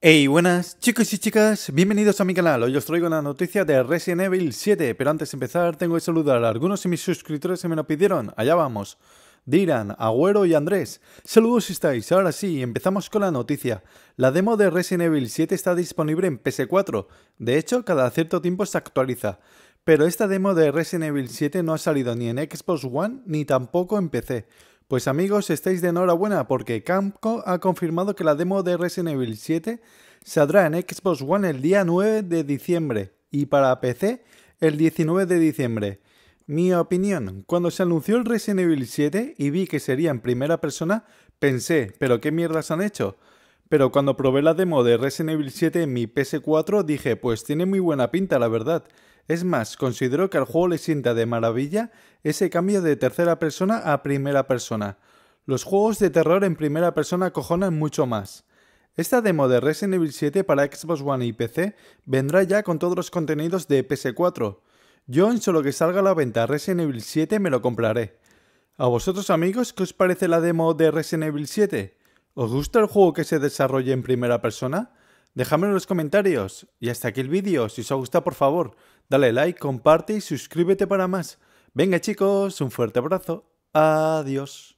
Hey, buenas chicos y chicas, bienvenidos a mi canal. Hoy os traigo una noticia de Resident Evil 7, pero antes de empezar tengo que saludar a algunos de mis suscriptores que me lo pidieron. Allá vamos. Diran, Agüero y Andrés. Saludos si estáis. Ahora sí, empezamos con la noticia. La demo de Resident Evil 7 está disponible en PS4. De hecho, cada cierto tiempo se actualiza. Pero esta demo de Resident Evil 7 no ha salido ni en Xbox One ni tampoco en PC. Pues amigos, estáis de enhorabuena porque Camco ha confirmado que la demo de Resident Evil 7 saldrá en Xbox One el día 9 de diciembre y para PC el 19 de diciembre. Mi opinión, cuando se anunció el Resident Evil 7 y vi que sería en primera persona, pensé, pero qué mierdas han hecho. Pero cuando probé la demo de Resident Evil 7 en mi PS4 dije, pues tiene muy buena pinta la verdad. Es más, considero que al juego le sienta de maravilla ese cambio de tercera persona a primera persona. Los juegos de terror en primera persona cojonan mucho más. Esta demo de Resident Evil 7 para Xbox One y PC vendrá ya con todos los contenidos de PS4. Yo en solo que salga a la venta Resident Evil 7 me lo compraré. ¿A vosotros amigos qué os parece la demo de Resident Evil 7? ¿Os gusta el juego que se desarrolle en primera persona? déjame en los comentarios. Y hasta aquí el vídeo. Si os ha gustado, por favor, dale like, comparte y suscríbete para más. Venga chicos, un fuerte abrazo. Adiós.